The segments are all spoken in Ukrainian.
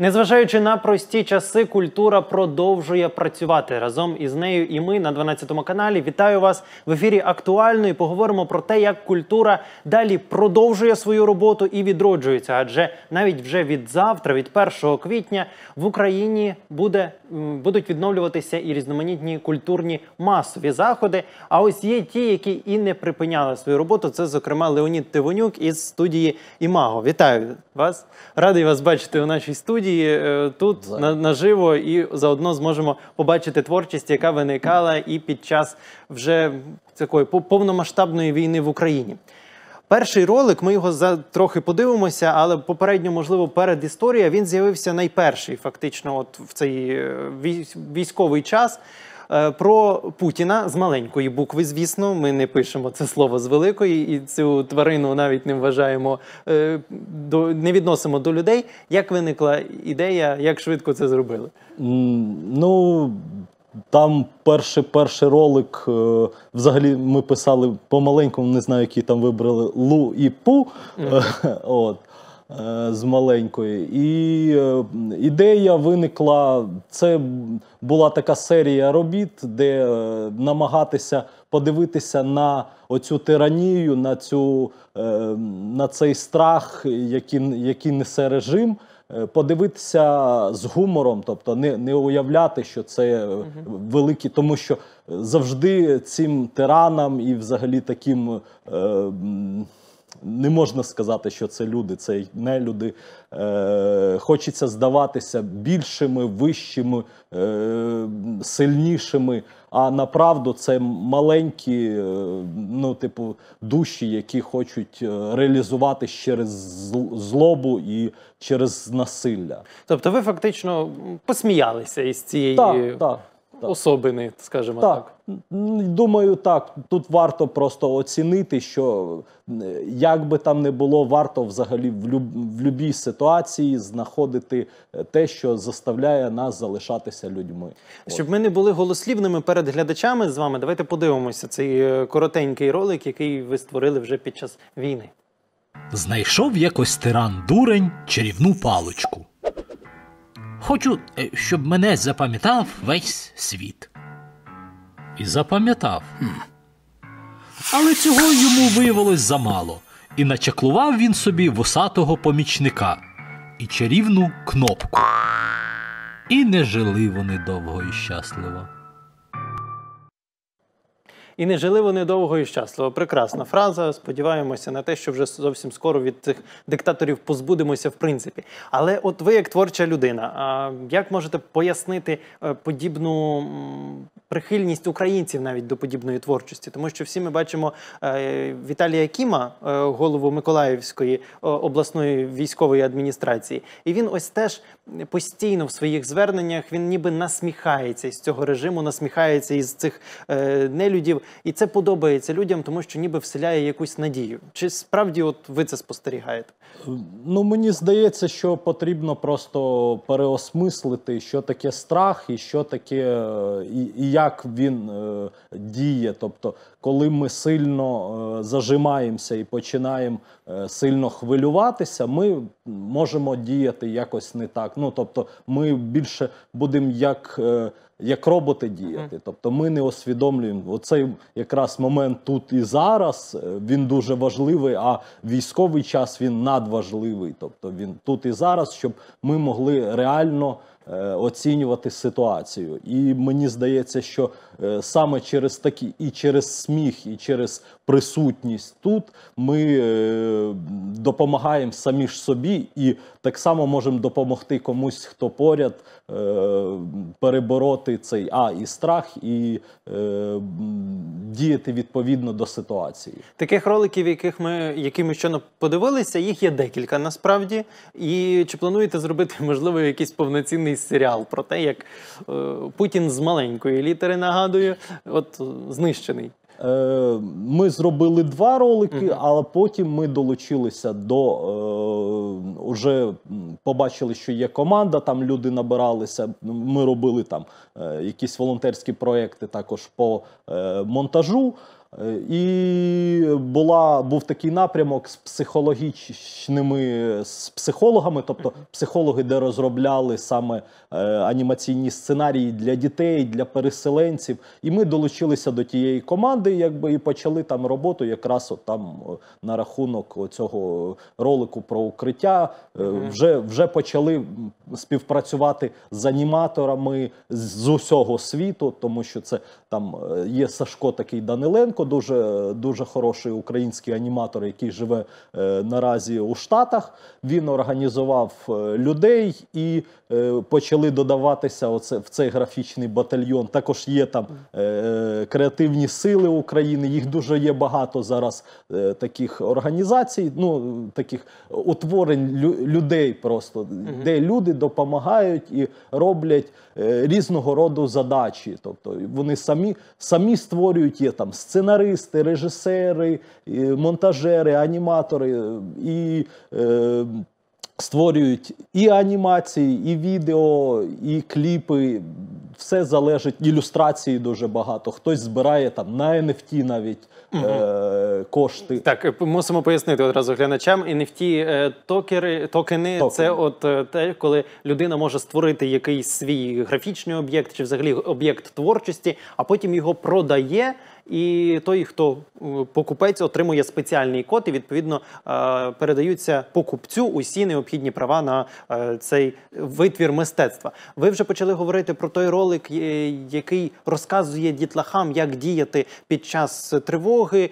Незважаючи на прості часи, культура продовжує працювати разом із нею. І ми на 12 каналі вітаю вас в ефірі актуально і поговоримо про те, як культура далі продовжує свою роботу і відроджується. Адже навіть вже від завтра, від 1 квітня, в Україні буде будуть відновлюватися і різноманітні культурні масові заходи. А ось є ті, які і не припиняли свою роботу. Це, зокрема, Леонід Тивонюк із студії Імаго. Вітаю вас! Радий вас бачити у нашій студії студії е, тут на, наживо і заодно зможемо побачити творчість, яка виникала і під час вже такої повномасштабної війни в Україні. Перший ролик, ми його за трохи подивимося, але попередньо, можливо, перед історією він з'явився найперший, фактично, от в цей е, військовий час. Е, про Путіна з маленької букви, звісно, ми не пишемо це слово з великої, і цю тварину навіть не вважаємо, е, не відносимо до людей. Як виникла ідея, як швидко це зробили? Ну там перший перший ролик е, взагалі ми писали по-маленькому, не знаю, які там вибрали Лу і Пу. Mm -hmm. От. Е, з маленької. І е, ідея виникла. Це була така серія робіт, де е, намагатися подивитися на оцю тиранію, на цю, на цей страх, який, який несе режим. Подивитися з гумором, тобто не не уявляти, що це uh великі, тому що завжди цим тиранам і, взагалі, таким е, не можна сказати, що це люди, це не люди. Е, Хочеться здаватися більшими, вищими, е, сильнішими. А направду це маленькі, е, ну, типу, душі, які хочуть е, реалізувати через злобу і через насилля. Тобто, ви фактично посміялися із цієї. Так, так так. особини, скажімо так. так. Думаю, так. Тут варто просто оцінити, що як би там не було, варто взагалі в будь-якій люб... ситуації знаходити е, те, що заставляє нас залишатися людьми. Щоб От. ми не були голослівними перед глядачами з вами, давайте подивимося цей е, коротенький ролик, який ви створили вже під час війни. Знайшов якось тиран дурень чарівну паличку. Хочу, е, щоб мене запам'ятав весь світ. І запам'ятав. Але цього йому виявилось замало, і начаклував він собі вусатого помічника і чарівну кнопку. І не жили вони довго і щасливо. І не жили вони довго і щасливо. Прекрасна фраза. Сподіваємося на те, що вже зовсім скоро від цих диктаторів позбудемося, в принципі. Але от ви, як творча людина, як можете пояснити е, подібну прихильність українців навіть до подібної творчості? Тому що всі ми бачимо е, Віталія Кіма, е, голову Миколаївської обласної військової адміністрації, і він ось теж постійно в своїх зверненнях він ніби насміхається із цього режиму, насміхається із цих нелюдів і це подобається людям, тому що ніби вселяє якусь надію. Чи справді от ви це спостерігаєте? Ну мені здається, що потрібно просто переосмислити, що таке страх, і що таке, е, і, і як він е, діє. Тобто, коли ми сильно е, зажимаємося і починаємо е, сильно хвилюватися, ми можемо діяти якось не так. Ну тобто, ми більше будемо як е, як роботи діяти. Тобто, ми не усвідомлюємо оцей якраз момент тут і зараз. Він дуже важливий. А військовий час він надважливий. Тобто він тут і зараз, щоб ми могли реально. Оцінювати ситуацію, і мені здається, що Е, саме через такі і через сміх, і через присутність тут ми е, допомагаємо самі ж собі, і так само можемо допомогти комусь, хто поряд е, перебороти цей а і страх, і діяти відповідно до ситуації. Таких роликів, яких ми які ми щойно подивилися, їх є декілька насправді. І чи плануєте зробити можливо якийсь повноцінний серіал про те, як Путін з маленької літери нагадує? нагадує, от знищений. Е, ми зробили два ролики, mm але потім ми долучилися до вже е, побачили, що є команда. Там люди набиралися. Ми робили там е, якісь волонтерські проекти також по монтажу. Е, і була, був такий напрямок з психологічними з психологами, тобто психологи, де розробляли саме е, анімаційні сценарії для дітей, для переселенців. І ми долучилися до тієї команди, якби і почали там роботу, якраз от там на рахунок цього ролику про укриття. Е, вже вже почали співпрацювати з аніматорами з усього світу, тому що це там е, є Сашко такий Даниленко. Костенко, дуже дуже хороший український аніматор, який живе е, наразі у Штатах. Він організував е, людей і е, почали додаватися оце, в цей графічний батальйон. Також є там креативні сили України. Їх дуже є багато зараз таких організацій, ну таких утворень людей, просто де люди допомагають і роблять різного роду задачі. Тобто вони самі самі створюють є там сценарії, сценаристи, режисери, монтажери, аніматори е, і. Е, Створюють і анімації, і відео, і кліпи. Все залежить ілюстрації. Дуже багато. Хтось збирає там на NFT навіть угу. е- кошти. Так е, мусимо пояснити одразу глядачам. NFT е, токери, токени, токени. Це от те, коли людина може створити якийсь свій графічний об'єкт, чи взагалі об'єкт творчості, а потім його продає і той, хто е, покупець, отримує спеціальний код, і відповідно е, передаються покупцю усі необхідні права на е, цей витвір мистецтва. Ви вже почали говорити про той ролик, який розказує дітлахам, як діяти під час тривоги,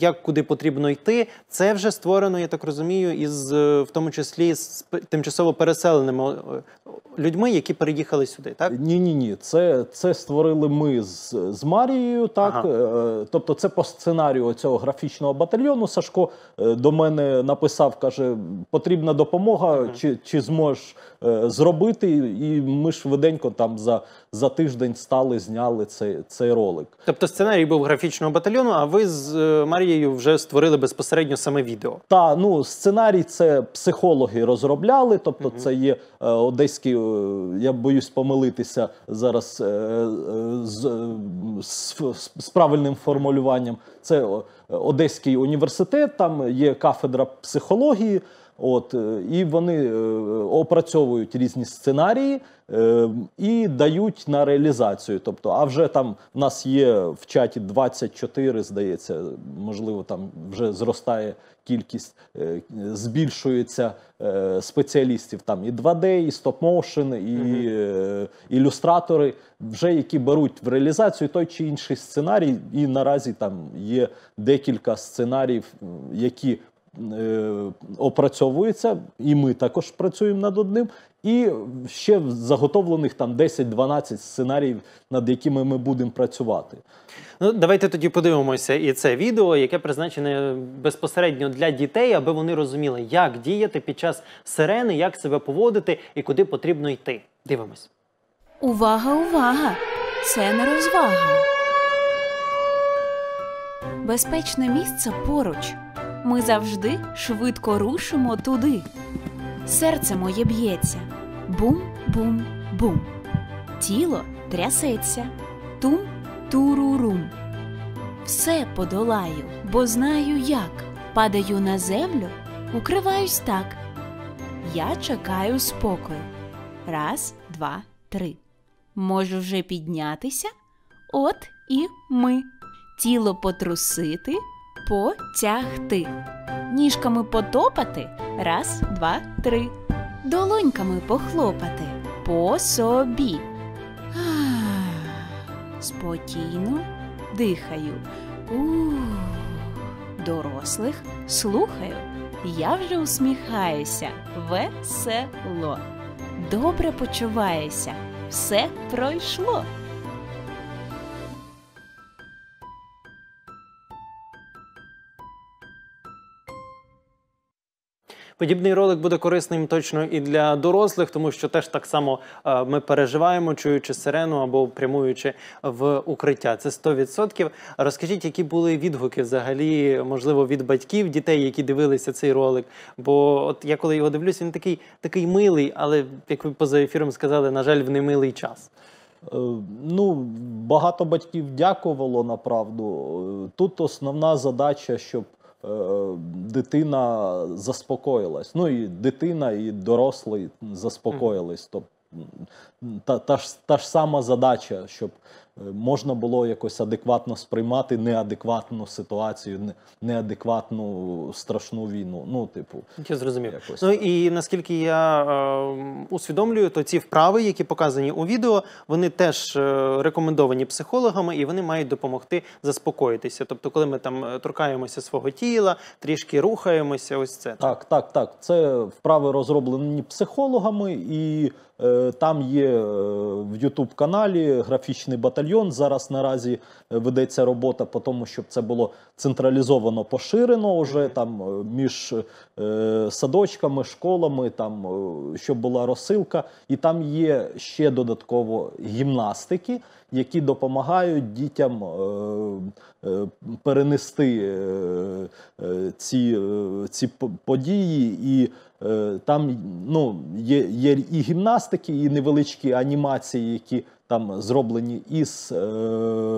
як куди потрібно йти. Це вже створено, я так розумію, із в тому числі з тимчасово переселеними людьми, які переїхали сюди. Так ні, ні, ні, це це створили ми з, з Марією. Так. Ага. Е, тобто, це по сценарію цього графічного батальйону. Сашко е, до мене написав, каже: потрібна допомога, mm чи чи зможеш е, зробити. І ми швиденько там за за тиждень стали, зняли цей цей ролик. Тобто, сценарій був графічного батальйону. А ви з Марією вже створили безпосередньо саме відео? Та ну сценарій це психологи розробляли. Тобто, mm це є одеський, я боюсь помилитися зараз з. з, з правильним формулюванням. Це е, Одеський університет, там є кафедра психології. От е, і вони е, опрацьовують різні сценарії е, і дають на реалізацію. Тобто, а вже там в нас є в чаті 24, здається, можливо, там вже зростає кількість, збільшується спеціалістів. Там і 2D, і стоп-моушен, і угу. ілюстратори, вже які беруть в реалізацію той чи інший сценарій, і наразі там є декілька сценаріїв, які Е, опрацьовується, і ми також працюємо над одним. І ще заготовлених там 10-12 сценаріїв, над якими ми будемо працювати. Ну давайте тоді подивимося, і це відео, яке призначене безпосередньо для дітей, аби вони розуміли, як діяти під час сирени, як себе поводити і куди потрібно йти. Дивимось. Увага, увага! Це не розвага. Безпечне місце поруч ми завжди швидко рушимо туди. Серце моє б'ється. Бум-бум-бум. Тіло трясеться. Тум-турурум. Все подолаю, бо знаю, як. Падаю на землю, укриваюсь так. Я чекаю спокою. Раз, два, три. Можу вже піднятися. От і ми. Тіло потрусити потягти. Ніжками потопати. Раз, два, три. Долоньками похлопати. По собі. Спокійно дихаю. У дорослих слухаю. Я вже усміхаюся. Весело. Добре почуваюся. Все пройшло. Подібний ролик буде корисним точно і для дорослих, тому що теж так само е, ми переживаємо, чуючи сирену або прямуючи в укриття. Це 100%. Розкажіть, які були відгуки взагалі, можливо, від батьків, дітей, які дивилися цей ролик. Бо от я коли його дивлюсь, він такий такий милий, але як ви поза ефіром сказали, на жаль, в немилий час. Е, ну, Багато батьків дякувало направду. Е, тут основна задача, щоб Е, дитина заспокоїлась. Ну і дитина, і дорослий заспокоїлись. Тобто та та ж та ж сама задача, щоб Е, можна було якось адекватно сприймати неадекватну ситуацію, неадекватну страшну війну. Ну, типу, я зрозумів. Якось ну і наскільки я е, усвідомлюю, то ці вправи, які показані у відео, вони теж е, рекомендовані психологами і вони мають допомогти заспокоїтися. Тобто, коли ми там е, торкаємося свого тіла, трішки рухаємося, ось це так, так, так. Це вправи розроблені психологами, і е, там є е, в Ютуб каналі графічний батальйон район. Зараз наразі е, ведеться робота по тому, щоб це було централізовано поширено вже там е, між е, садочками, школами, там щоб була розсилка, і там є ще додатково гімнастики, які допомагають дітям Е, перенести е, е, ці ці події, і там ну, є є і гімнастики, і невеличкі анімації, які там зроблені із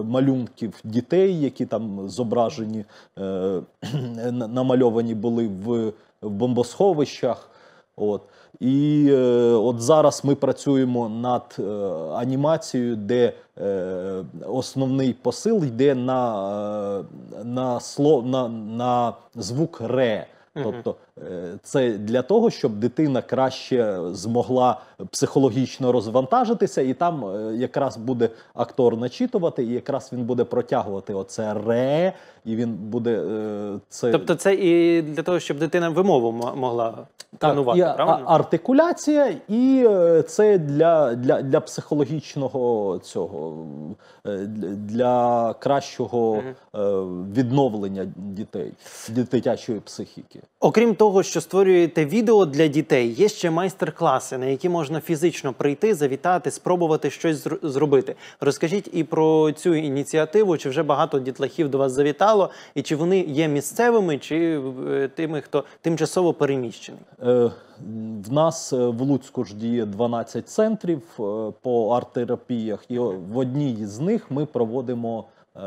малюнків дітей, які там зображені, намальовані були в бомбосховищах. От. І е, от зараз ми працюємо над е, анімацією, де е, основний посил йде на, е, на, сло, на, на звук ре. Тобто е, це для того, щоб дитина краще змогла психологічно розвантажитися, і там е, якраз буде актор начитувати, і якраз він буде протягувати оце ре, і він буде е, це. Тобто, це і для того, щоб дитина вимову могла тренувати, так, правильно? артикуляція, і це для, для, для психологічного цього для кращого відновлення дітей, дитячої психіки професію. Окрім того, що створюєте відео для дітей, є ще майстер-класи, на які можна фізично прийти, завітати, спробувати щось зробити. Розкажіть і про цю ініціативу, чи вже багато дітлахів до вас завітало, і чи вони є місцевими, чи е, тими, хто тимчасово переміщений? Е, в нас е, в Луцьку ж діє 12 центрів по арт-терапіях, і в одній з них ми проводимо. Е,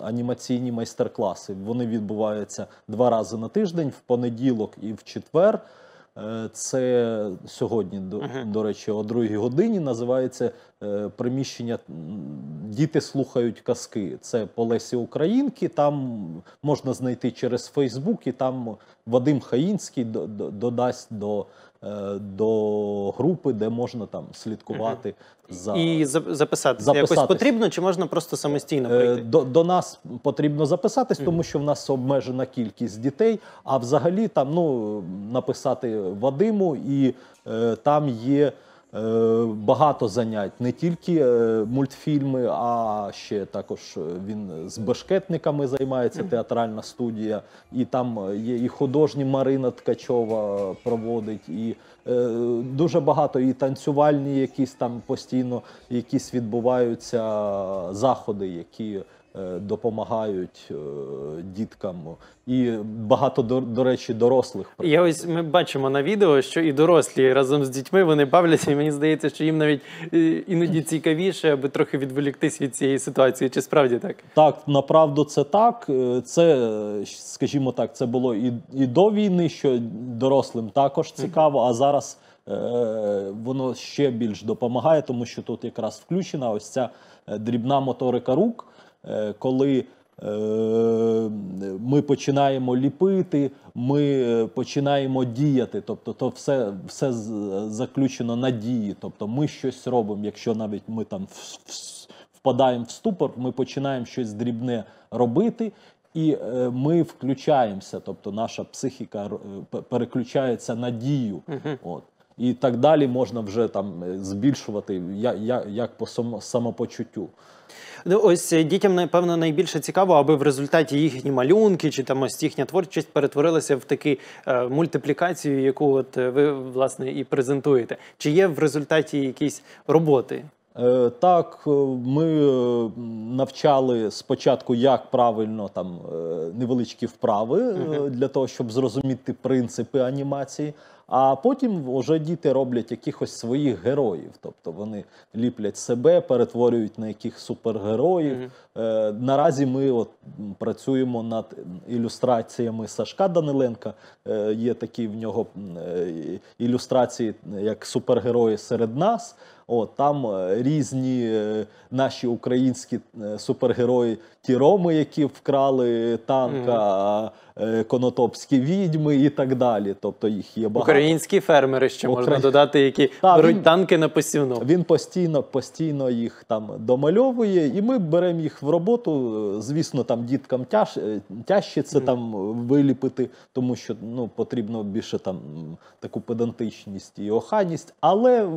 анімаційні майстер-класи. Вони відбуваються два рази на тиждень, в понеділок і в четвер. Е, це сьогодні, до, uh -huh. до речі, о другій годині називається е, приміщення Діти слухають казки. Це по Лесі Українки. Там можна знайти через Фейсбук, і там Вадим Хаїнський додасть до Е, до групи, де можна там слідкувати угу. за і записатися. Якось потрібно чи можна просто самостійно е, прийти? До, до нас потрібно записатись, угу. тому що в нас обмежена кількість дітей. А взагалі там ну написати Вадиму, і е, там є. Е, багато занять, не тільки е, мультфільми, а ще також е, він з башкетниками займається театральна студія, і там є і художні Марина Ткачова проводить, і дуже багато і танцювальні, якісь там постійно якісь відбуваються заходи, які Е, допомагають е, діткам, і багато до речі, дорослих. Я ось ми бачимо на відео, що і дорослі разом з дітьми вони бавляться, і мені здається, що їм навіть е, іноді цікавіше, аби трохи відволіктись від цієї ситуації. Чи справді так? Так, направду, це так. Це скажімо так, це було і, і до війни, що дорослим також цікаво, а зараз. Воно ще більш допомагає, тому що тут якраз включена ось ця дрібна моторика рук, Е, коли е, ми починаємо ліпити, ми е, починаємо діяти. Тобто, то все все заключено на дії. Тобто, ми щось робимо. Якщо навіть ми там впадаємо в ступор, ми починаємо щось дрібне робити. І ми включаємося, тобто наша психіка переключається на дію. Угу. От. І так далі можна вже там е, збільшувати як, як, як по самопочуттю. Ну, ось е, дітям, напевно, найбільше цікаво, аби в результаті їхні малюнки чи там ось їхня творчість перетворилася в таку е, мультиплікацію, яку от е, ви власне і презентуєте. Чи є в результаті якісь роботи Е, так, е, ми е, навчали спочатку, як правильно там невеличкі вправи для того, щоб зрозуміти принципи анімації. А потім вже діти роблять якихось своїх героїв, тобто вони ліплять себе, перетворюють на яких супергероїв. Mm -hmm. Наразі ми от працюємо над ілюстраціями Сашка Даниленка. Є такі в нього ілюстрації, як супергерої серед нас. О, там е, різні е, наші українські е, супергерої, ті роми, які вкрали танка, конотопські відьми і так далі. Тобто їх є багато. Українські фермери ще Украї... можна додати, які Та, беруть він, танки на посівну. Він постійно постійно їх там домальовує, і ми беремо їх в роботу. Звісно, там діткам тяж, тяжче це mm. там виліпити, тому що ну, потрібно більше там таку педантичність і оханість, але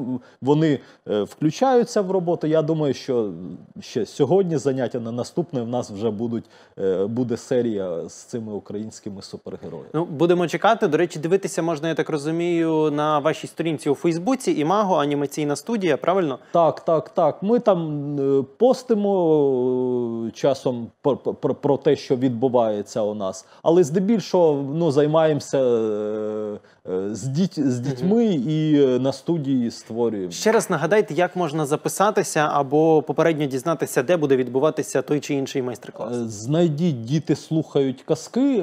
вони. Е, включаються в роботу. Я думаю, що ще сьогодні заняття на наступне в нас вже будуть е, буде серія з цими українськими супергероями. Ну будемо чекати. До речі, дивитися можна, я так розумію, на вашій сторінці у Фейсбуці. Імаго, анімаційна студія. Правильно, так, так, так. Ми там е, постимо часом про, про, про те, що відбувається у нас, але здебільшого ну займаємося Е, з діть з дітьми і е, на студії створюємо. Ще раз нагадайте, як можна записатися або попередньо дізнатися, де буде відбуватися той чи інший майстер-клас. Е, знайдіть діти слухають казки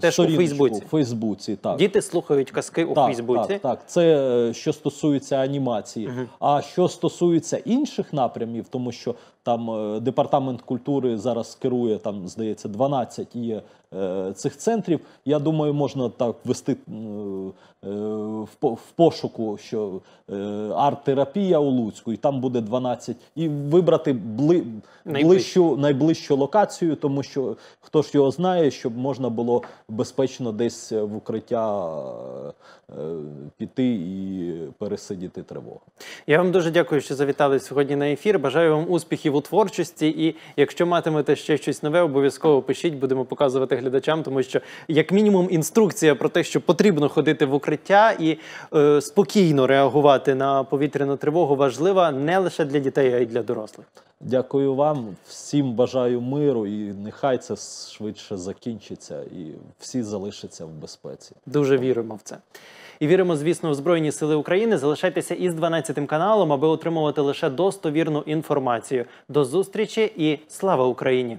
Теж у Фейсбуці. У Фейсбуці так. Діти слухають казки у так, Фейсбуці. Так, так, це що стосується анімації. Угу. А що стосується інших напрямів, тому що там е, департамент культури зараз керує там, здається, 12 є е, цих центрів. Я думаю, можна так вести е, в, пошуку, що арт-терапія у Луцьку, і там буде 12, і вибрати бли, ближчу, найближчу локацію, тому що хто ж його знає, щоб можна було безпечно десь в укриття піти і пересидіти тривогу. Я вам дуже дякую, що завітали сьогодні на ефір. Бажаю вам успіхів у творчості. І якщо матимете ще щось нове, обов'язково пишіть, будемо показувати глядачам, тому що, як мінімум, інструкція про те, що потрібно ходити в укриття і е, спокійно реагувати на повітряну тривогу, важлива не лише для дітей, а й для дорослих. Дякую вам, всім бажаю миру, і нехай це швидше закінчиться, і всі залишаться в безпеці. Дуже віримо в це. І віримо, звісно, в Збройні Сили України. Залишайтеся із 12 каналом, аби отримувати лише достовірну інформацію. До зустрічі і слава Україні!